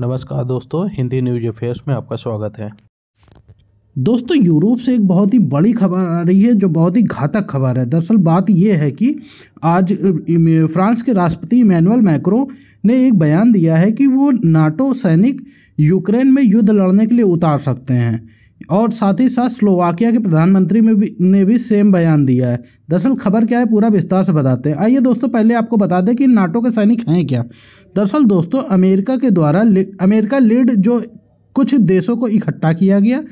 नमस्कार दोस्तों Hindi news affairs में आपका स्वागत है दोस्तों यूरोप से एक बहुत ही बड़ी खबर आ रही है जो बहुत ही घातक खबर है दरअसल बात यह है कि आज फ्रांस के राष्ट्रपति इमैनुअल मैक्रो ने एक बयान दिया है कि वो नाटो सैनिक यूक्रेन में युद्ध लड़ने के लिए उतार सकते हैं और साथ ही साथ स्लोवाकिया के प्रधानमंत्री में भी ने भी सेम बयान दिया है दरअसल खबर क्या है पूरा विस्तार से बताते हैं आइए दोस्तों पहले आपको बता दें कि नाटो के सैनिक हैं क्या दरअसल दोस्तों अमेरिका के द्वारा अमेरिका लीड जो कुछ देशों को इकट्ठा किया गया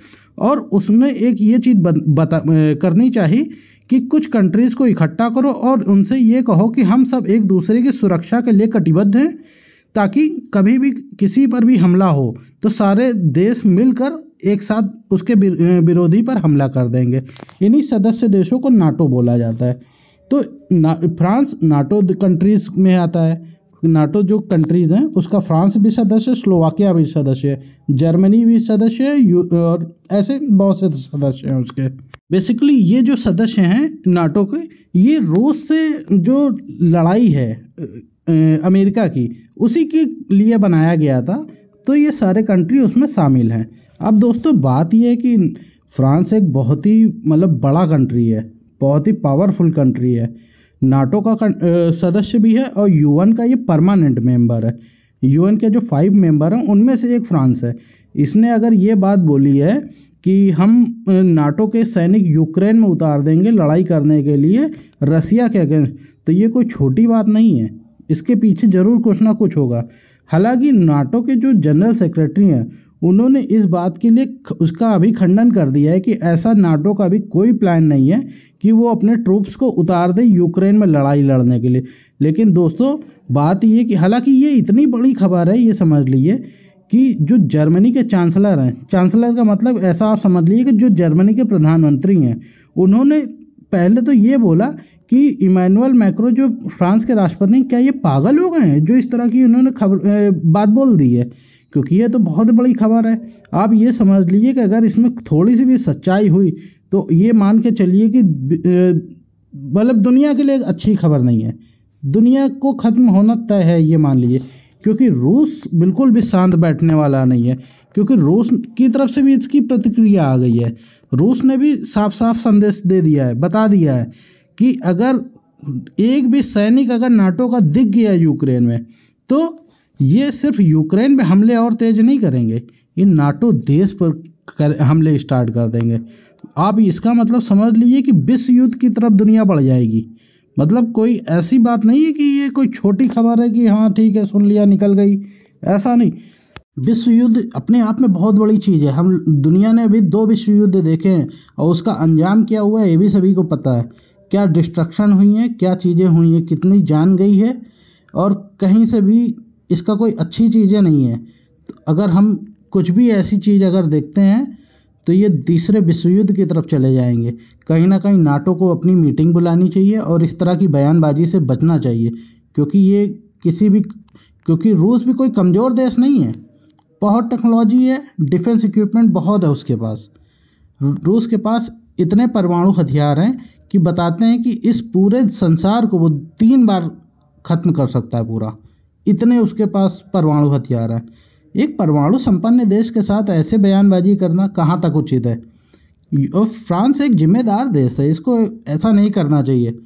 और उसमें एक ये चीज़ बता करनी चाहिए कि कुछ कंट्रीज़ को इकट्ठा करो और उनसे ये कहो कि हम सब एक दूसरे की सुरक्षा के लिए कटिबद्ध हैं ताकि कभी भी किसी पर भी हमला हो तो सारे देश मिलकर एक साथ उसके विरोधी पर हमला कर देंगे इन्हीं सदस्य देशों को नाटो बोला जाता है तो ना, फ्रांस नाटो कंट्रीज़ में आता है नाटो जो कंट्रीज़ हैं उसका फ्रांस भी सदस्य है स्लोवाकिया भी सदस्य है जर्मनी भी सदस्य है और ऐसे बहुत से सदस्य हैं उसके बेसिकली ये जो सदस्य हैं नाटो के ये रूस से जो लड़ाई है अमेरिका की उसी के लिए बनाया गया था तो ये सारे कंट्री उसमें शामिल हैं अब दोस्तों बात यह है कि फ्रांस एक बहुत ही मतलब बड़ा कंट्री है बहुत ही पावरफुल कंट्री है नाटो का सदस्य भी है और यूएन का ये परमानेंट मेंबर है यूएन के जो फाइव मेंबर हैं उनमें से एक फ्रांस है इसने अगर ये बात बोली है कि हम नाटो के सैनिक यूक्रेन में उतार देंगे लड़ाई करने के लिए रसिया के अगेंस्ट तो ये कोई छोटी बात नहीं है इसके पीछे ज़रूर कुछ ना कुछ होगा हालांकि नाटो के जो जनरल सेक्रेटरी हैं उन्होंने इस बात के लिए उसका अभी खंडन कर दिया है कि ऐसा नाटो का अभी कोई प्लान नहीं है कि वो अपने ट्रूप्स को उतार दे यूक्रेन में लड़ाई लड़ने के लिए लेकिन दोस्तों बात ये कि हालांकि ये इतनी बड़ी खबर है ये समझ लीजिए कि जो जर्मनी के चांसलर हैं चांसलर का मतलब ऐसा आप समझ लीजिए कि जो जर्मनी के प्रधानमंत्री हैं उन्होंने पहले तो ये बोला कि इमानुअल मैक्रो जो फ्रांस के राष्ट्रपति हैं क्या ये पागल हो गए हैं जो इस तरह की उन्होंने खबर बात बोल दी है क्योंकि ये तो बहुत बड़ी खबर है आप ये समझ लीजिए कि अगर इसमें थोड़ी सी भी सच्चाई हुई तो ये मान के चलिए कि मतलब दुनिया के लिए अच्छी खबर नहीं है दुनिया को ख़त्म होना तय है ये मान लीजिए क्योंकि रूस बिल्कुल भी शांत बैठने वाला नहीं है क्योंकि रूस की तरफ से भी इसकी प्रतिक्रिया आ गई है रूस ने भी साफ साफ संदेश दे दिया है बता दिया है कि अगर एक भी सैनिक अगर नाटो का दिख गया यूक्रेन में तो ये सिर्फ यूक्रेन पे हमले और तेज नहीं करेंगे ये नाटो देश पर कर हमले स्टार्ट कर देंगे आप इसका मतलब समझ लीजिए कि विश्व युद्ध की तरफ दुनिया बढ़ जाएगी मतलब कोई ऐसी बात नहीं है कि ये कोई छोटी खबर है कि हाँ ठीक है सुन लिया निकल गई ऐसा नहीं विश्व युद्ध अपने आप में बहुत बड़ी चीज़ है हम दुनिया ने अभी दो विश्व युद्ध देखे हैं और उसका अंजाम क्या हुआ है ये भी सभी को पता है क्या डिस्ट्रक्शन हुई है क्या चीज़ें हुई हैं कितनी जान गई है और कहीं से भी इसका कोई अच्छी चीज़ें नहीं है तो अगर हम कुछ भी ऐसी चीज़ अगर देखते हैं तो ये तीसरे विश्व युद्ध की तरफ चले जाएंगे कहीं ना कहीं नाटो को अपनी मीटिंग बुलानी चाहिए और इस तरह की बयानबाजी से बचना चाहिए क्योंकि ये किसी भी क्योंकि रूस भी कोई कमज़ोर देश नहीं है बहुत टेक्नोलॉजी है डिफेंस इक्विपमेंट बहुत है उसके पास रूस के पास इतने परमाणु हथियार हैं कि बताते हैं कि इस पूरे संसार को वो तीन बार ख़त्म कर सकता है पूरा इतने उसके पास परमाणु हथियार हैं एक परमाणु संपन्न देश के साथ ऐसे बयानबाजी करना कहाँ तक उचित है और फ्रांस एक जिम्मेदार देश है इसको ऐसा नहीं करना चाहिए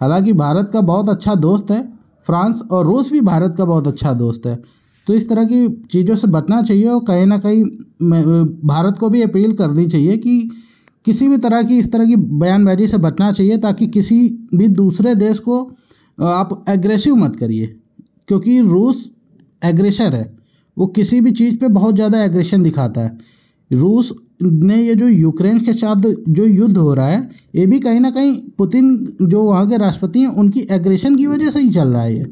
हालांकि भारत का बहुत अच्छा दोस्त है फ्रांस और रूस भी भारत का बहुत अच्छा दोस्त है तो इस तरह की चीज़ों से बचना चाहिए और कहीं ना कहीं भारत को भी अपील करनी चाहिए कि किसी भी तरह की इस तरह की बयानबाजी से बचना चाहिए ताकि किसी भी दूसरे देश को आप एग्रेसिव मत करिए क्योंकि रूस एग्रेसर है वो किसी भी चीज़ पे बहुत ज़्यादा एग्रेशन दिखाता है रूस ने ये जो यूक्रेन के साथ जो युद्ध हो रहा है ये भी कहीं ना कहीं पुतिन जो वहाँ के राष्ट्रपति हैं उनकी एग्रेशन की वजह से ही चल रहा है ये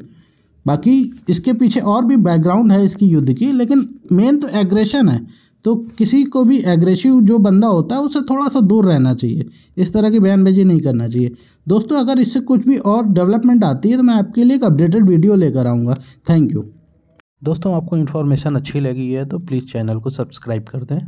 बाकी इसके पीछे और भी बैकग्राउंड है इसकी युद्ध की लेकिन मेन तो एग्रेशन है तो किसी को भी एग्रेसिव जो बंदा होता है उसे थोड़ा सा दूर रहना चाहिए इस तरह की बयानबाजी नहीं करना चाहिए दोस्तों अगर इससे कुछ भी और डेवलपमेंट आती है तो मैं आपके लिए एक अपडेटेड वीडियो लेकर आऊँगा थैंक यू दोस्तों आपको इन्फॉर्मेशन अच्छी लगी है तो प्लीज़ चैनल को सब्सक्राइब कर दें